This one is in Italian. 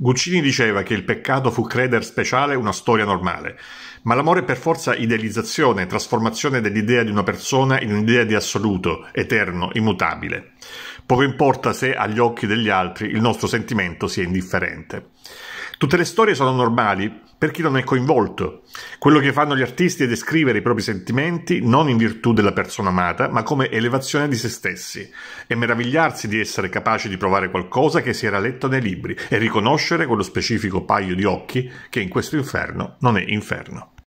Guccini diceva che il peccato fu creder speciale una storia normale, ma l'amore è per forza idealizzazione, trasformazione dell'idea di una persona in un'idea di assoluto, eterno, immutabile. Poco importa se agli occhi degli altri il nostro sentimento sia indifferente. Tutte le storie sono normali per chi non è coinvolto. Quello che fanno gli artisti è descrivere i propri sentimenti non in virtù della persona amata, ma come elevazione di se stessi, e meravigliarsi di essere capaci di provare qualcosa che si era letto nei libri e riconoscere quello specifico paio di occhi che in questo inferno non è inferno.